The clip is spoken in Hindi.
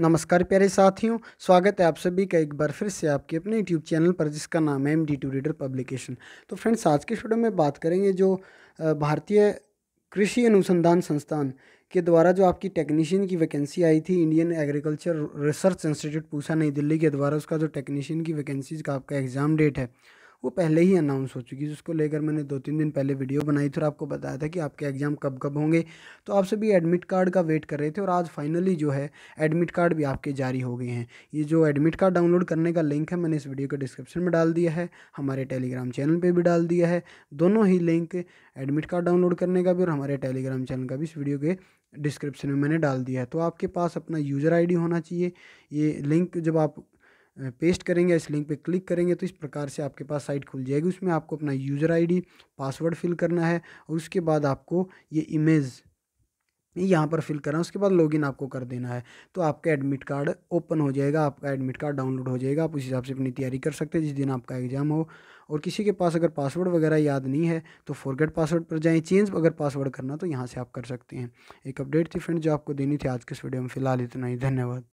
नमस्कार प्यारे साथियों स्वागत है आप सभी का एक बार फिर से आपके अपने यूट्यूब चैनल पर जिसका नाम है M D two reader publication तो फ्रेंड्स आज के वीडियो में बात करेंगे जो भारतीय कृषि अनुसंधान संस्थान के द्वारा जो आपकी टेक्नीशियन की वैकेंसी आई थी Indian agriculture research institute Pusa New Delhi के द्वारा उसका जो टेक्नीशियन की वैकेंसीज का आपका एग्ज़ाम डेट है वो पहले ही अनाउंस हो चुकी है जिसको लेकर मैंने दो तीन दिन पहले वीडियो बनाई थी और आपको बताया था कि आपके एग्ज़ाम कब कब होंगे तो आप सभी एडमिट कार्ड का वेट कर रहे थे और आज फाइनली जो है एडमिट कार्ड भी आपके जारी हो गए हैं ये जो एडमिट कार्ड डाउनलोड करने का लिंक है मैंने इस वीडियो के डिस्क्रिप्शन में डाल दिया है हमारे टेलीग्राम चैनल पर भी डाल दिया है दोनों ही लिंक एडमिट कार्ड डाउनलोड करने का भी और हमारे टेलीग्राम चैनल का भी इस वीडियो के डिस्क्रिप्शन में मैंने डाल दिया है तो आपके पास अपना यूज़र आईडी होना चाहिए ये लिंक जब आप पेस्ट करेंगे इस लिंक पे क्लिक करेंगे तो इस प्रकार से आपके पास साइट खुल जाएगी उसमें आपको अपना यूज़र आईडी पासवर्ड फिल करना है और उसके बाद आपको ये इमेज़ यहाँ पर फिल करना है उसके बाद लॉगिन आपको कर देना है तो आपका एडमिट कार्ड ओपन हो जाएगा आपका एडमिट कार्ड डाउनलोड हो जाएगा आप उस हिसाब से अपनी तैयारी कर सकते हैं जिस दिन आपका एग्ज़ाम हो और किसी के पास अगर पासवर्ड वगैरह याद नहीं है तो फॉरगेट पासवर्ड पर जाएँ चेंज अगर पासवर्ड करना तो यहाँ से आप कर सकते हैं एक अपडेट थी फ्रेंड जो आपको देनी थी आज के इस वीडियो में फिलहाल इतना ही धन्यवाद